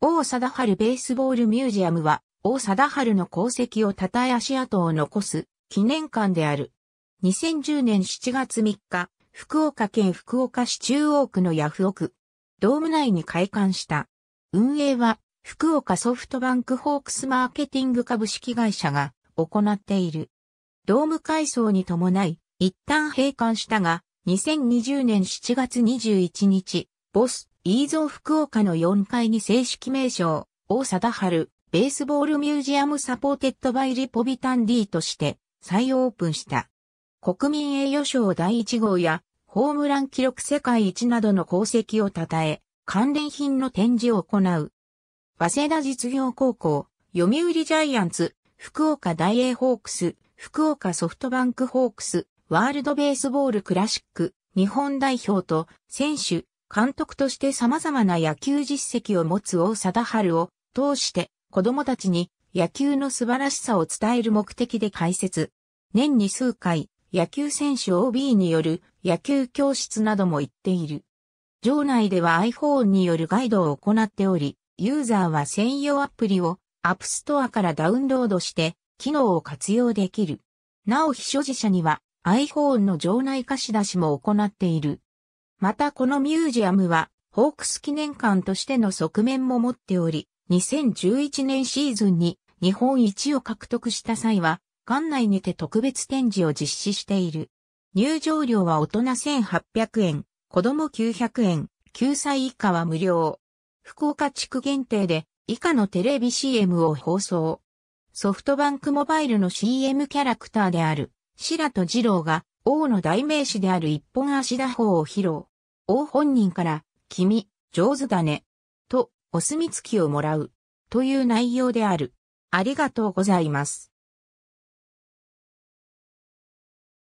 王貞治ベースボールミュージアムは、王貞治の功績を称え足跡を残す記念館である。2010年7月3日、福岡県福岡市中央区のヤフオク、ドーム内に開館した。運営は、福岡ソフトバンクホークスマーケティング株式会社が行っている。ドーム改装に伴い、一旦閉館したが、2020年7月21日、ボス飯蔵福岡の4階に正式名称、大貞春、ベースボールミュージアムサポーテッドバイリポビタン D として再オープンした。国民栄誉賞第1号や、ホームラン記録世界一などの功績を称え、関連品の展示を行う。早稲田実業高校、読売ジャイアンツ、福岡大英ホークス、福岡ソフトバンクホークス、ワールドベースボールクラシック、日本代表と選手、監督として様々な野球実績を持つ王貞治を通して子供たちに野球の素晴らしさを伝える目的で開設。年に数回、野球選手 OB による野球教室なども行っている。場内では iPhone によるガイドを行っており、ユーザーは専用アプリを App Store からダウンロードして、機能を活用できる。なお非所持者には iPhone の場内貸し出しも行っている。またこのミュージアムは、ホークス記念館としての側面も持っており、2011年シーズンに日本一を獲得した際は、館内にて特別展示を実施している。入場料は大人1800円、子供900円、9歳以下は無料。福岡地区限定で以下のテレビ CM を放送。ソフトバンクモバイルの CM キャラクターである、白戸二郎が王の代名詞である一本足打法を披露。王本人から、君、上手だね。と、お墨付きをもらう。という内容である。ありがとうございます。